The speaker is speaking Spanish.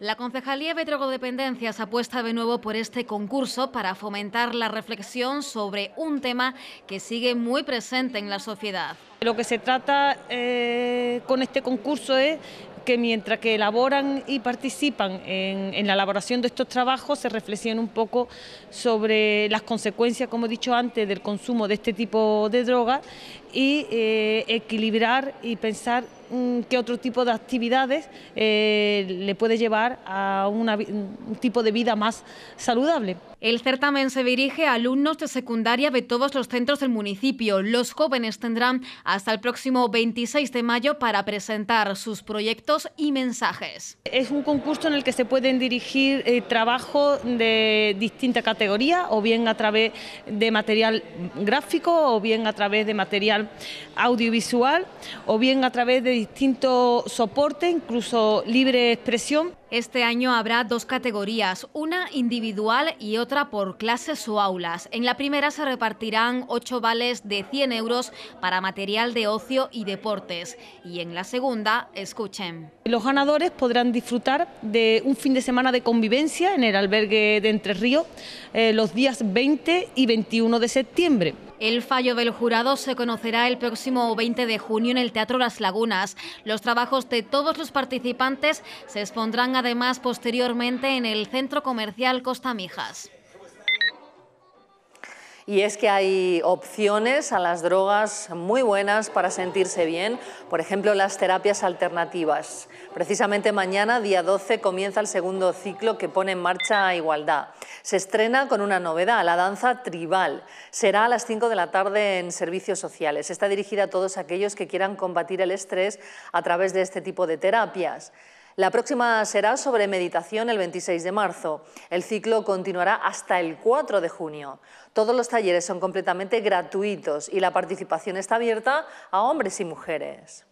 La Concejalía de Drogodependencias apuesta de nuevo por este concurso para fomentar la reflexión sobre un tema que sigue muy presente en la sociedad. Lo que se trata eh, con este concurso es que mientras que elaboran y participan en, la elaboración de estos trabajos, se reflexionen un poco sobre las consecuencias, como he dicho antes, del consumo de este tipo de drogas y eh, equilibrar y pensar mm, qué otro tipo de actividades eh, le puede llevar a un tipo de vida más saludable. El certamen se dirige a alumnos de secundaria de todos los centros del municipio. Los jóvenes tendrán hasta el próximo 26 de mayo para presentar sus proyectos y mensajes. Es un concurso en el que se pueden dirigir eh, trabajos de distinta categoría, o bien a través de material gráfico, o bien a través de material audiovisual, o bien a través de distintos soportes, incluso libre expresión. Este año habrá dos categorías, una individual y otra por clases o aulas. En la primera se repartirán ocho vales de 100 euros para material de ocio y deportes. Y en la segunda, escuchen. Los ganadores podrán disfrutar de un fin de semana de convivencia en el albergue de Entre Ríos eh, los días 20 y 21 de septiembre. El fallo del jurado se conocerá el próximo 20 de junio en el Teatro Las Lagunas. Los trabajos de todos los participantes se expondrán además posteriormente en el Centro Comercial Costa Mijas y es que hay opciones a las drogas muy buenas para sentirse bien, por ejemplo las terapias alternativas. Precisamente mañana, día 12, comienza el segundo ciclo que pone en marcha Igualdad. Se estrena con una novedad, la danza tribal. Será a las 5 de la tarde en servicios sociales. Está dirigida a todos aquellos que quieran combatir el estrés a través de este tipo de terapias. La próxima será sobre meditación el 26 de marzo. El ciclo continuará hasta el 4 de junio. Todos los talleres son completamente gratuitos y la participación está abierta a hombres y mujeres.